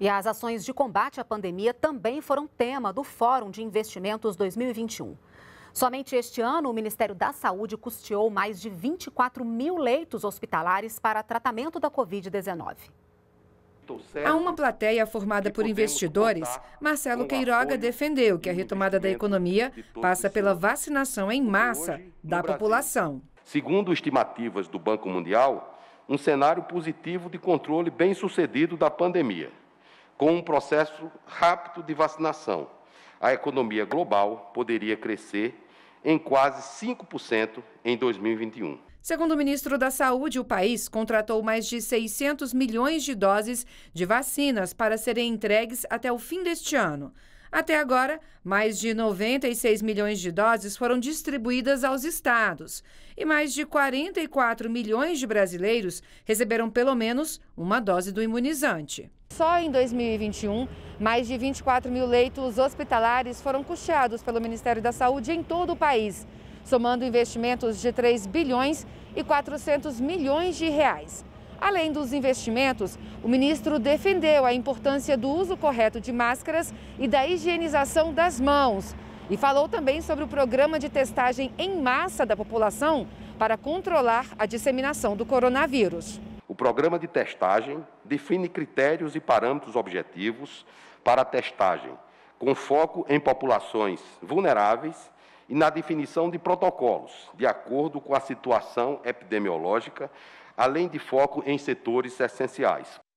E as ações de combate à pandemia também foram tema do Fórum de Investimentos 2021. Somente este ano, o Ministério da Saúde custeou mais de 24 mil leitos hospitalares para tratamento da Covid-19. A uma plateia formada por investidores, Marcelo Queiroga defendeu que a retomada da economia passa pela vacinação em massa da população. Segundo estimativas do Banco Mundial, um cenário positivo de controle bem sucedido da pandemia com um processo rápido de vacinação, a economia global poderia crescer em quase 5% em 2021. Segundo o ministro da Saúde, o país contratou mais de 600 milhões de doses de vacinas para serem entregues até o fim deste ano. Até agora, mais de 96 milhões de doses foram distribuídas aos estados e mais de 44 milhões de brasileiros receberam pelo menos uma dose do imunizante só em 2021, mais de 24 mil leitos hospitalares foram custeados pelo Ministério da Saúde em todo o país, somando investimentos de 3 bilhões e 400 milhões de reais. Além dos investimentos, o ministro defendeu a importância do uso correto de máscaras e da higienização das mãos. E falou também sobre o programa de testagem em massa da população para controlar a disseminação do coronavírus programa de testagem define critérios e parâmetros objetivos para a testagem, com foco em populações vulneráveis e na definição de protocolos, de acordo com a situação epidemiológica, além de foco em setores essenciais.